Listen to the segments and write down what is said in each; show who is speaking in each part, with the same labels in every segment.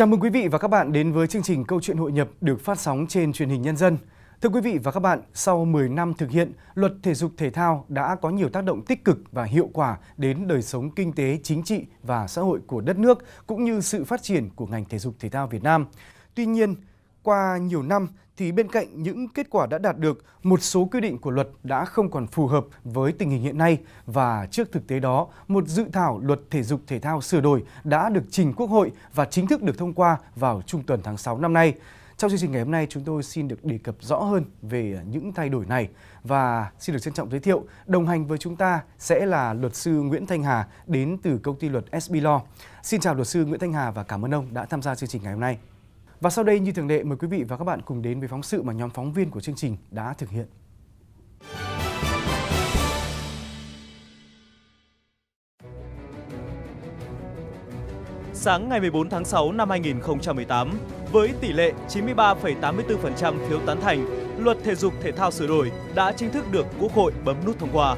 Speaker 1: Chào mừng quý vị và các bạn đến với chương trình Câu chuyện hội nhập được phát sóng trên truyền hình Nhân dân. Thưa quý vị và các bạn, sau 10 năm thực hiện, luật thể dục thể thao đã có nhiều tác động tích cực và hiệu quả đến đời sống kinh tế, chính trị và xã hội của đất nước cũng như sự phát triển của ngành thể dục thể thao Việt Nam. Tuy nhiên, qua nhiều năm thì bên cạnh những kết quả đã đạt được, một số quy định của luật đã không còn phù hợp với tình hình hiện nay và trước thực tế đó, một dự thảo luật thể dục thể thao sửa đổi đã được trình Quốc hội và chính thức được thông qua vào trung tuần tháng 6 năm nay. Trong chương trình ngày hôm nay, chúng tôi xin được đề cập rõ hơn về những thay đổi này và xin được trân trọng giới thiệu đồng hành với chúng ta sẽ là luật sư Nguyễn Thanh Hà đến từ công ty luật SB Law. Xin chào luật sư Nguyễn Thanh Hà và cảm ơn ông đã tham gia chương trình ngày hôm nay. Và sau đây như thường lệ mời quý vị và các bạn cùng đến với phóng sự mà nhóm phóng viên của chương trình đã thực hiện. Sáng ngày 14 tháng 6 năm 2018, với tỷ lệ 93,84% phiếu tán thành, luật thể dục thể thao sửa đổi đã chính thức được Quốc hội bấm nút thông qua.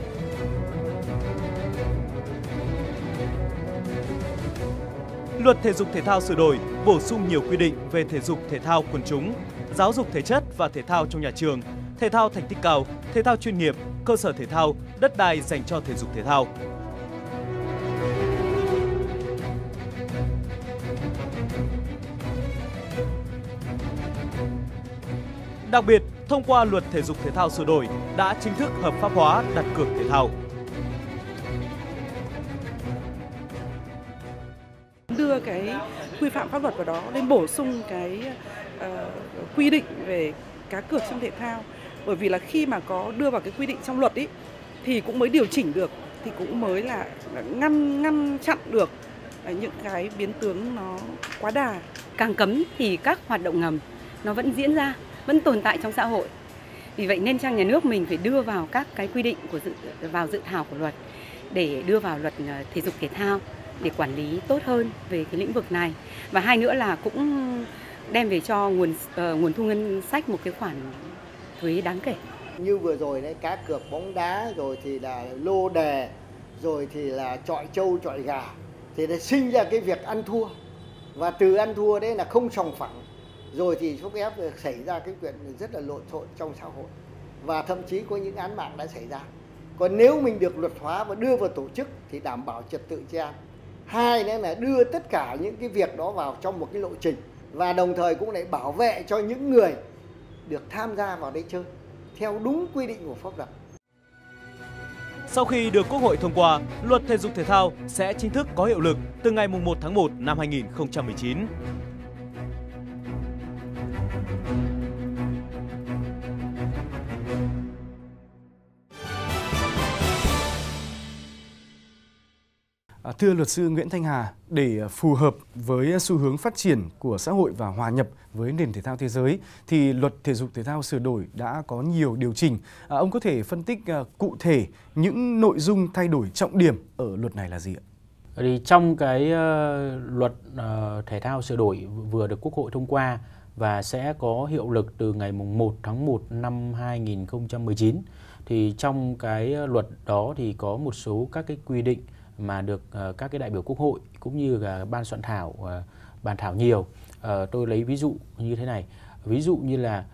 Speaker 1: Luật Thể dục Thể thao sửa đổi bổ sung nhiều quy định về thể dục thể thao quần chúng, giáo dục thể chất và thể thao trong nhà trường, thể thao thành tích cao, thể thao chuyên nghiệp, cơ sở thể thao, đất đai dành cho thể dục thể thao. Đặc biệt, thông qua luật thể dục thể thao sửa đổi đã chính thức hợp pháp hóa đặt cược thể thao. cái quy phạm pháp luật vào đó nên bổ sung cái uh, quy định về cá cược trong thể thao bởi vì là khi mà có đưa vào cái quy định trong luật ý thì cũng mới điều chỉnh được thì cũng mới là ngăn ngăn chặn được ờ, những cái biến tướng nó quá đà càng cấm thì các hoạt động ngầm nó vẫn diễn ra vẫn tồn tại trong xã hội vì vậy nên trang nhà nước mình phải đưa vào các cái quy định của dự vào dự thảo của luật để đưa vào luật ờ, thể dục thể thao để quản lý tốt hơn về cái lĩnh vực này và hai nữa là cũng đem về cho nguồn uh, nguồn thu ngân sách một cái khoản thuế đáng kể như vừa rồi đấy cá cược bóng đá rồi thì là lô đề rồi thì là trọi trâu trọi gà thì nó sinh ra cái việc ăn thua và từ ăn thua đấy là không sòng phẳng rồi thì thúc ép xảy ra cái chuyện rất là lộn xộn trong xã hội và thậm chí có những án mạng đã xảy ra còn nếu mình được luật hóa và đưa vào tổ chức thì đảm bảo trật tự tự 治 an hai nữa là đưa tất cả những cái việc đó vào trong một cái lộ trình và đồng thời cũng lại bảo vệ cho những người được tham gia vào đây chơi theo đúng quy định của pháp luật. Sau khi được Quốc hội thông qua, luật thể dục thể thao sẽ chính thức có hiệu lực từ ngày 1 tháng 1 năm 2019. À, thưa luật sư Nguyễn Thanh Hà, để phù hợp với xu hướng phát triển của xã hội và hòa nhập với nền thể thao thế giới thì luật thể dục thể thao sửa đổi đã có nhiều điều chỉnh. À, ông có thể phân tích à, cụ thể những nội dung thay đổi trọng điểm ở luật này là gì ạ?
Speaker 2: Thì trong cái ờ, luật ờ, thể thao sửa đổi vừa được Quốc hội thông qua và sẽ có hiệu lực từ ngày 1 tháng 1 năm 2019 thì trong cái ờ, luật đó thì có một số các cái quy định mà được ờ, các cái đại biểu quốc hội cũng như là ban soạn thảo ờ, bàn thảo nhiều ờ, tôi lấy ví dụ như thế này ví dụ như là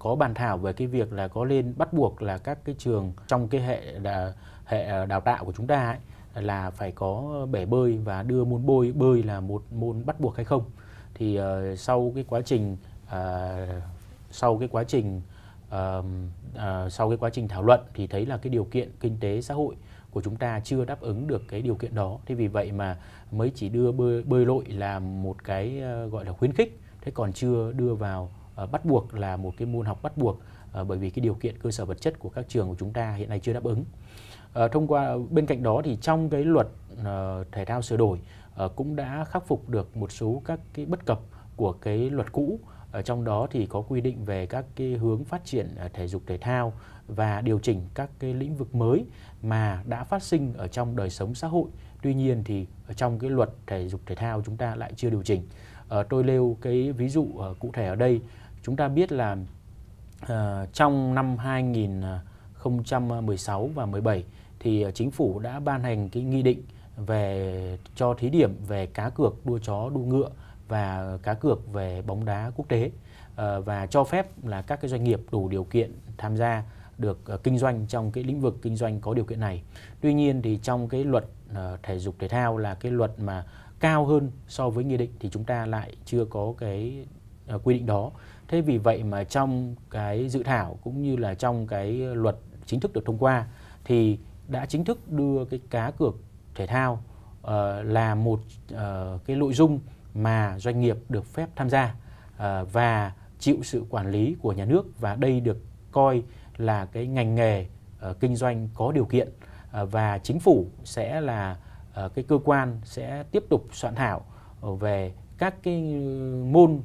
Speaker 2: có bàn thảo về cái việc là có lên bắt buộc là các cái trường trong cái hệ là hệ đào tạo của chúng ta ấy, là phải có bể bơi và đưa môn bơi bơi là một môn bắt buộc hay không thì uh, sau cái quá trình uh, sau cái quá trình uh, uh, sau cái quá trình thảo luận thì thấy là cái điều kiện kinh tế xã hội của chúng ta chưa đáp ứng được cái điều kiện đó thế vì vậy mà mới chỉ đưa bơi bơi lội là một cái ờ, gọi là khuyến khích thế còn chưa đưa vào ờ, bắt buộc là một cái môn học bắt buộc ờ, bởi vì cái điều kiện cơ sở vật chất của các trường của chúng ta hiện nay chưa đáp ứng thông qua bên cạnh đó thì trong cái luật thể thao sửa đổi cũng đã khắc phục được một số các cái bất cập của cái luật cũ ở trong đó thì có quy định về các cái hướng phát triển à, thể dục thể thao và điều chỉnh các cái lĩnh vực mới mà đã phát sinh ở trong đời sống xã hội tuy nhiên thì ở trong cái luật thể dục thể thao chúng ta lại chưa điều chỉnh à, tôi nêu cái ví dụ uh, cụ thể ở đây chúng ta biết là uh, trong năm 2016 và 17 thì chính phủ đã ban hành cái nghị định về cho thí điểm về cá cược đua chó đua ngựa và cá cược về bóng đá quốc tế ờ, và cho phép là các cái doanh nghiệp đủ điều kiện tham gia được ờ, kinh doanh trong cái lĩnh vực kinh doanh có điều kiện này. Tuy nhiên thì trong cái luật ờ, thể dục thể thao là cái luật mà cao hơn so với nghị định thì chúng ta lại chưa có cái quy định đó. Thế vì vậy mà trong cái dự thảo cũng như là trong cái luật chính thức được thông qua thì đã chính thức đưa cái cá cược thể thao uh, là một uh, cái nội dung mà doanh nghiệp được phép tham gia ờ, và chịu sự quản lý của nhà nước và đây được coi là cái ngành nghề ờ, kinh doanh có điều kiện ờ, và chính phủ sẽ là cái cơ quan sẽ tiếp tục soạn thảo về các cái môn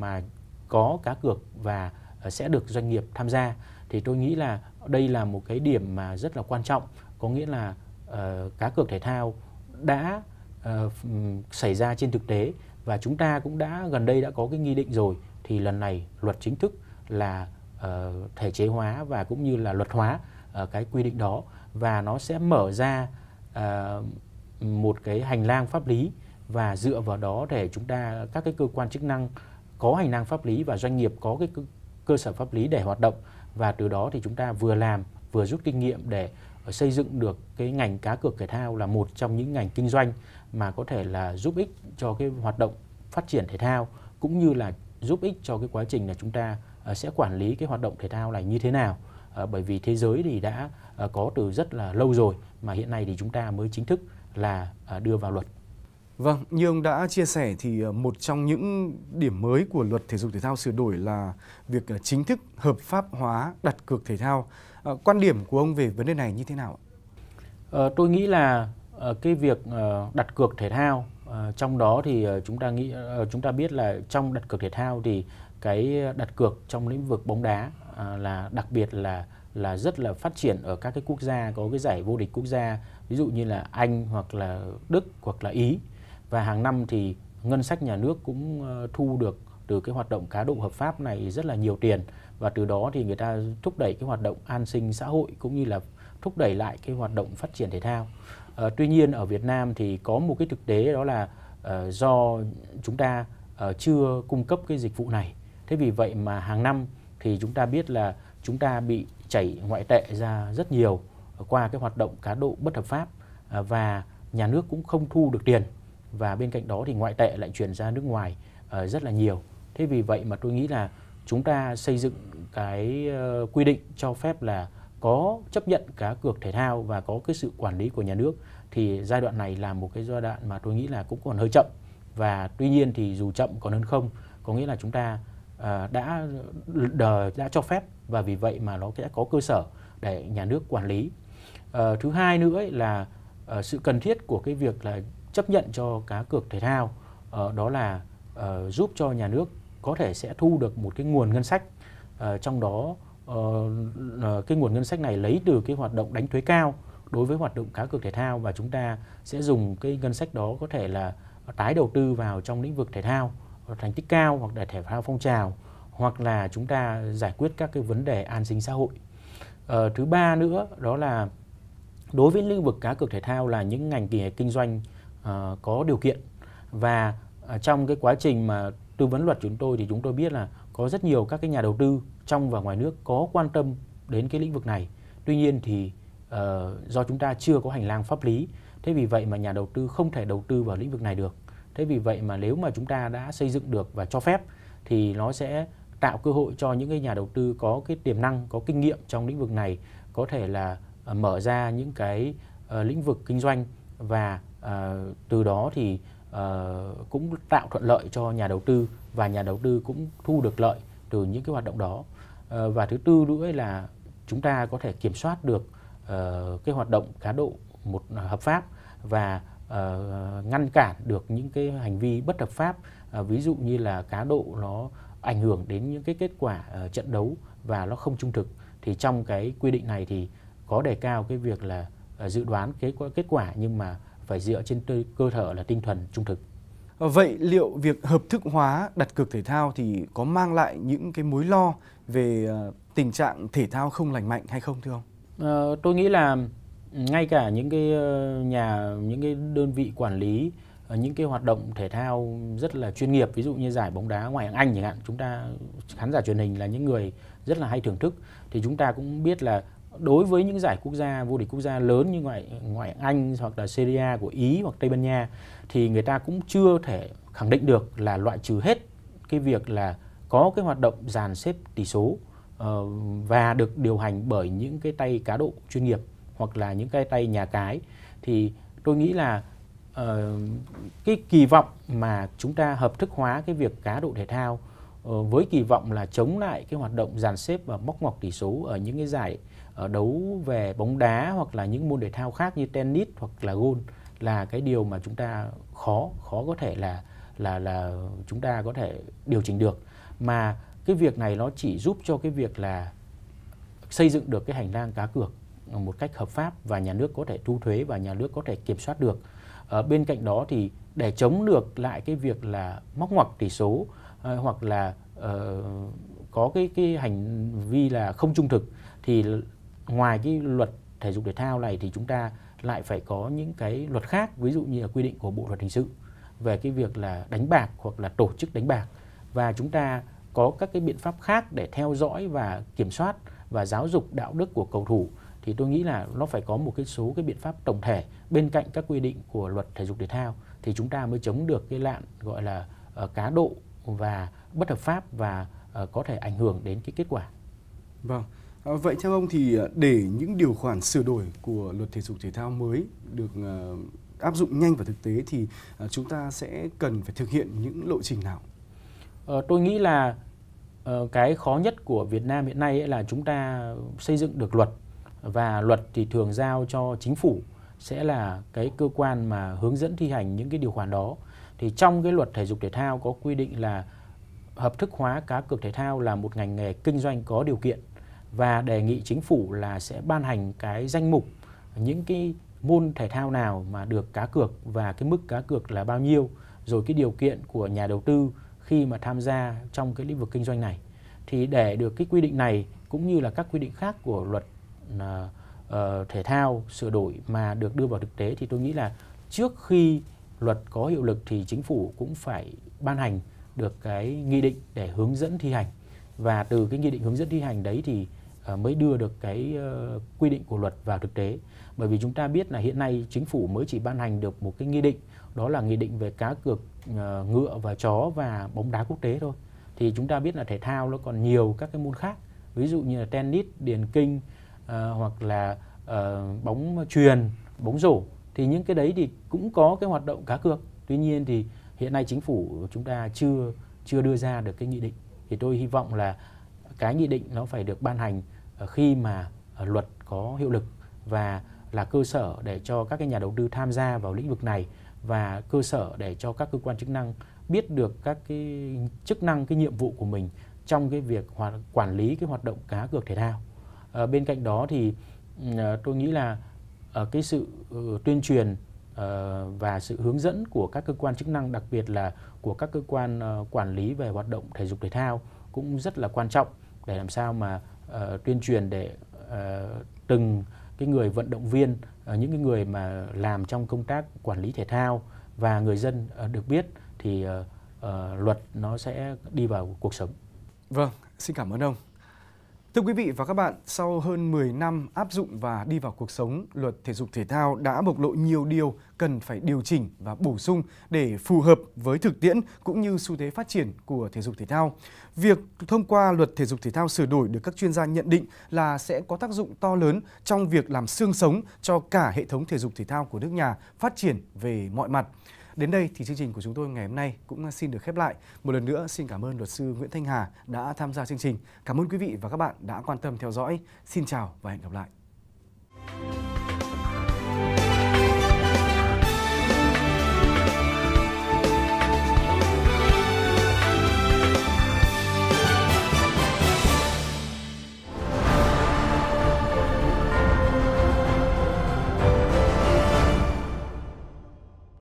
Speaker 2: mà có cá cược và sẽ được doanh nghiệp tham gia thì tôi nghĩ là đây là một cái điểm mà rất là quan trọng có nghĩa là cá cược thể thao đã xảy ra trên thực tế và chúng ta cũng đã gần đây đã có cái nghị định rồi thì lần này luật chính thức là uh, thể chế hóa và cũng như là luật hóa uh, cái quy định đó và nó sẽ mở ra uh, một cái hành lang pháp lý và dựa vào đó để chúng ta các cái cơ quan chức năng có hành lang pháp lý và doanh nghiệp có cái cơ sở pháp lý để hoạt động và từ đó thì chúng ta vừa làm vừa rút kinh nghiệm để xây dựng được cái ngành cá cược thể thao là một trong những ngành kinh doanh mà có thể là giúp ích cho cái hoạt động phát triển thể thao cũng như là giúp ích cho cái quá trình là chúng ta ờ, sẽ quản lý cái hoạt động thể thao này như thế nào ờ, bởi vì thế giới thì đã ờ, có từ rất là lâu rồi mà hiện nay thì chúng ta mới chính thức là đưa vào luật Vâng, như ông đã chia
Speaker 1: sẻ thì ờ, một trong những điểm mới của luật thể dục thể thao sửa đổi là việc ờ, chính thức
Speaker 2: hợp pháp hóa đặt cược thể thao. Ờ, quan điểm của ông về vấn đề này như thế nào? tôi nghĩ là cái việc đặt cược thể thao trong đó thì chúng ta nghĩ chúng ta biết là trong đặt cược thể thao thì cái đặt cược trong lĩnh vực bóng đá là đặc biệt là là rất là phát triển ở các cái quốc gia có cái giải vô địch quốc gia ví dụ như là Anh hoặc là Đức hoặc là Ý và hàng năm thì ngân sách nhà nước cũng ờ, thu được từ cái hoạt động cá độ hợp pháp này rất là nhiều tiền và từ đó thì người ta thúc đẩy cái hoạt động an sinh xã hội cũng như là thúc đẩy lại cái hoạt động phát triển thể thao. À, tuy nhiên ở Việt Nam thì có một cái thực tế đó là uh, do chúng ta uh, chưa cung cấp cái dịch vụ này. Thế vì vậy mà hàng năm thì chúng ta biết là chúng ta bị chảy ngoại tệ ra rất nhiều qua cái hoạt động cá độ bất hợp pháp và nhà nước cũng không thu được tiền và bên cạnh đó thì ngoại tệ lại chuyển ra nước ngoài uh, rất là nhiều thế vì vậy mà tôi nghĩ là chúng ta xây dựng cái uh, quy định cho phép là có chấp nhận cá cược thể thao và có cái sự quản lý của nhà nước thì giai đoạn này là một cái giai đoạn mà tôi nghĩ là cũng còn hơi chậm và tuy nhiên thì dù chậm còn hơn không có nghĩa là chúng ta uh, đã đờ, đã cho phép và vì vậy mà nó sẽ có cơ sở để nhà nước quản lý uh, thứ hai nữa ấy là uh, sự cần thiết của cái việc là chấp nhận cho cá cược thể thao uh, đó là uh, giúp cho nhà nước có thể sẽ thu được một cái nguồn ngân sách uh, trong đó uh, cái nguồn ngân sách này lấy từ cái hoạt động đánh thuế cao đối với hoạt động cá cược thể thao và chúng ta sẽ dùng cái ngân sách đó có thể là tái đầu tư vào trong lĩnh vực thể thao thành tích cao hoặc là thể thao phong trào hoặc là chúng ta giải quyết các cái vấn đề an sinh xã hội ờ, thứ ba nữa đó là đối với lĩnh vực cá cược thể thao là những ngành kinh doanh Ờ, có điều kiện và ờ, trong cái quá trình mà tư vấn luật chúng tôi thì chúng tôi biết là có rất nhiều các cái nhà đầu tư trong và ngoài nước có quan tâm đến cái lĩnh vực này tuy nhiên thì uh, do chúng ta chưa có hành lang pháp lý thế vì vậy mà nhà đầu tư không thể đầu tư vào lĩnh vực này được thế vì vậy mà nếu mà chúng ta đã xây dựng được và cho phép thì nó sẽ tạo cơ hội cho những cái nhà đầu tư có cái tiềm năng có kinh nghiệm trong lĩnh vực này có thể là uh, mở ra những cái uh, lĩnh vực kinh doanh và uh, từ đó thì uh, cũng tạo thuận lợi cho nhà đầu tư và nhà đầu tư cũng thu được lợi từ những cái hoạt động đó uh, và thứ tư nữa là chúng ta có thể kiểm soát được uh, cái hoạt động cá độ một à, hợp pháp và uh, ngăn cản được những cái hành vi bất hợp pháp uh, ví dụ như là cá độ nó ảnh hưởng đến những cái kết quả uh, trận đấu và nó không trung thực thì trong cái quy định này thì có đề cao cái việc là Ờ, dự đoán cái kết quả nhưng mà phải dựa trên cơ sở là tinh thần trung thực.
Speaker 1: Ờ, vậy liệu việc hợp thức hóa đặt cược thể thao thì có mang lại những cái mối lo về ờ, tình trạng thể thao không lành mạnh hay không thưa ông?
Speaker 2: À, tôi nghĩ là ngay cả những cái nhà những cái đơn vị quản lý những cái hoạt động thể thao rất là chuyên nghiệp ví dụ như giải bóng đá ngoại hạng Anh chẳng hạn chúng ta khán giả truyền hình là những người rất là hay thưởng thức thì chúng ta cũng biết là đối với những giải quốc gia vô địch quốc gia lớn như ngoại ngoại Anh hoặc là Serie của Ý hoặc Tây Ban Nha thì người ta cũng chưa thể khẳng định được là loại trừ hết cái việc là có cái hoạt động dàn xếp tỷ số uh, và được điều hành bởi những cái tay cá độ chuyên nghiệp hoặc là những cái tay nhà cái thì tôi nghĩ là uh, cái kỳ vọng mà chúng ta hợp thức hóa cái việc cá độ thể thao uh, với kỳ vọng là chống lại cái hoạt động dàn xếp và móc ngoặc tỷ số ở những cái giải Ờ, đấu về bóng đá hoặc là những môn thể thao khác như tennis hoặc là golf là cái điều mà chúng ta khó khó có thể là là là chúng ta có thể điều chỉnh được mà cái việc này nó chỉ giúp cho cái việc là xây dựng được cái hành lang cá cược một cách hợp pháp và nhà nước có thể thu thuế và nhà nước có thể kiểm soát được. À, bên cạnh đó thì để chống được lại cái việc là móc ngoặc tỷ số ờ, hoặc là à, có cái cái hành vi là không trung thực thì ngoài cái luật thể dục thể thao này thì chúng ta lại phải có những cái luật khác ví dụ như là quy định của bộ luật hình sự về cái việc là đánh bạc hoặc là tổ chức đánh bạc và chúng ta có các cái biện pháp khác để theo dõi và kiểm soát và giáo dục đạo đức của cầu thủ thì tôi nghĩ là nó phải có một cái số cái biện pháp tổng thể bên cạnh các quy định của luật thể dục thể thao thì chúng ta mới chống được cái lạn gọi là uh, cá độ và bất hợp pháp và uh, có thể ảnh hưởng đến cái kết quả.
Speaker 1: Vâng. Ờ, vậy theo ông thì ờ, để những điều khoản sửa đổi của luật thể dục thể thao mới được ờ, áp dụng nhanh vào thực tế thì chúng ta sẽ cần phải thực hiện những lộ trình nào?
Speaker 2: Ờ, tôi nghĩ là cái khó nhất của Việt Nam hiện nay là chúng ta xây dựng được luật và luật thì thường giao cho chính phủ sẽ là cái cơ quan mà hướng dẫn thi hành những cái điều khoản đó. Thì trong cái luật thể dục thể thao có quy định là hợp thức hóa cá cược thể thao là một ngành nghề kinh doanh có điều kiện và đề nghị chính phủ là sẽ ban hành cái danh mục những cái môn thể thao nào mà được cá cược và cái mức cá cược là bao nhiêu rồi cái điều kiện của nhà đầu tư khi mà tham gia trong cái lĩnh vực kinh doanh này thì để được cái quy định này cũng như là các quy định khác của luật uh, thể thao sửa đổi mà được đưa vào thực tế thì tôi nghĩ là trước khi luật có hiệu lực thì chính phủ cũng phải ban hành được cái nghị định để hướng dẫn thi hành và từ cái nghị định hướng dẫn thi hành đấy thì À, mới đưa được cái ờ, quy định của luật vào thực tế. Bởi vì chúng ta biết là hiện nay chính phủ mới chỉ ban hành được một cái nghị định đó là nghị định về cá cược ờ, ngựa và chó và bóng đá quốc tế thôi. Thì chúng ta biết là thể thao nó còn nhiều các cái môn khác, ví dụ như là tennis, điền kinh ờ, hoặc là bóng truyền, bóng rổ thì những cái đấy thì cũng có cái hoạt động cá cược. Tuy nhiên thì hiện nay chính phủ chúng ta chưa chưa đưa ra được cái nghị định thì tôi hy vọng là cái nghị định nó phải được ban hành ờ, khi mà ờ, luật có hiệu lực và là cơ sở để cho các cái nhà đầu tư tham gia vào lĩnh vực này và cơ sở để cho các cơ quan chức năng biết được các cái chức năng cái nhiệm vụ của mình trong cái việc hoạt, quản lý cái hoạt động cá cược thể thao. À, bên cạnh đó thì à, tôi nghĩ là à, cái sự uh, tuyên truyền à, và sự hướng dẫn của các cơ quan chức năng đặc biệt là của các cơ quan uh, quản lý về hoạt động thể dục thể thao cũng rất là quan trọng để làm sao mà uh, tuyên truyền để uh, từng cái người vận động viên uh, những cái người mà làm trong công tác quản lý thể thao và người dân uh, được biết thì uh, uh, luật nó sẽ đi vào cuộc sống vâng xin cảm ơn ông
Speaker 1: Thưa quý vị và các bạn, sau hơn 10 năm áp dụng và đi vào cuộc sống, luật thể dục thể thao đã bộc lộ nhiều điều cần phải điều chỉnh và bổ sung để phù hợp với thực tiễn cũng như xu thế phát triển của thể dục thể thao. Việc thông qua luật thể dục thể thao sửa đổi được các chuyên gia nhận định là sẽ có tác dụng to lớn trong việc làm xương sống cho cả hệ thống thể dục thể thao của nước nhà phát triển về mọi mặt. Đến đây thì chương trình của chúng tôi ngày hôm nay cũng xin được khép lại. Một lần nữa xin cảm ơn luật sư Nguyễn Thanh Hà đã tham gia chương trình. Cảm ơn quý vị và các bạn đã quan tâm theo dõi. Xin chào và hẹn gặp lại.